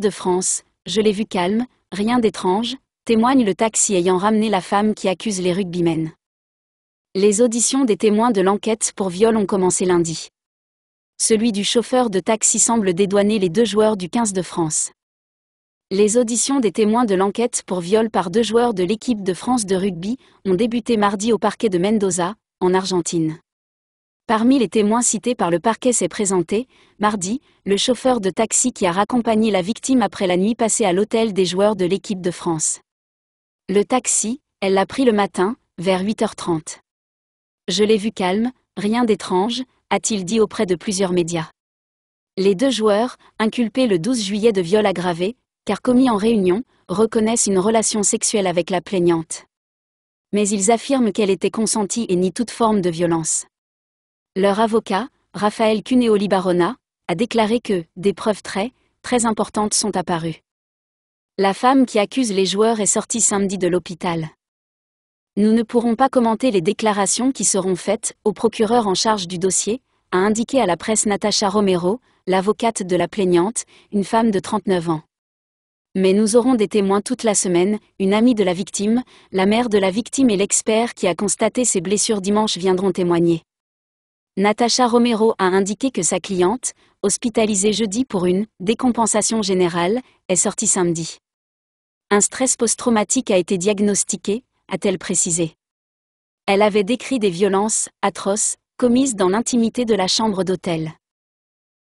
de France, je l'ai vu calme, rien d'étrange, témoigne le taxi ayant ramené la femme qui accuse les rugbymen. Les auditions des témoins de l'enquête pour viol ont commencé lundi. Celui du chauffeur de taxi semble dédouaner les deux joueurs du 15 de France. Les auditions des témoins de l'enquête pour viol par deux joueurs de l'équipe de France de rugby ont débuté mardi au parquet de Mendoza, en Argentine. Parmi les témoins cités par le parquet s'est présenté, mardi, le chauffeur de taxi qui a raccompagné la victime après la nuit passée à l'hôtel des joueurs de l'équipe de France. Le taxi, elle l'a pris le matin, vers 8h30. Je l'ai vu calme, rien d'étrange, a-t-il dit auprès de plusieurs médias. Les deux joueurs, inculpés le 12 juillet de viol aggravé, car commis en réunion, reconnaissent une relation sexuelle avec la plaignante. Mais ils affirment qu'elle était consentie et nie toute forme de violence. Leur avocat, Raphaël Cuneoli Barona, a déclaré que des preuves très, très importantes sont apparues. La femme qui accuse les joueurs est sortie samedi de l'hôpital. Nous ne pourrons pas commenter les déclarations qui seront faites au procureur en charge du dossier, a indiqué à la presse Natacha Romero, l'avocate de la plaignante, une femme de 39 ans. Mais nous aurons des témoins toute la semaine, une amie de la victime, la mère de la victime et l'expert qui a constaté ses blessures dimanche viendront témoigner. Natacha Romero a indiqué que sa cliente, hospitalisée jeudi pour une décompensation générale, est sortie samedi. Un stress post-traumatique a été diagnostiqué, a-t-elle précisé. Elle avait décrit des violences atroces commises dans l'intimité de la chambre d'hôtel.